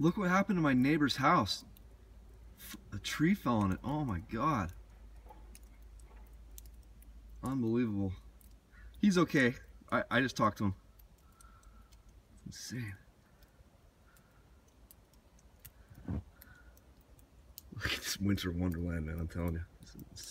Look what happened to my neighbor's house. A tree fell on it. Oh my god. Unbelievable. He's okay. I, I just talked to him. insane. Look at this winter wonderland, man. I'm telling you.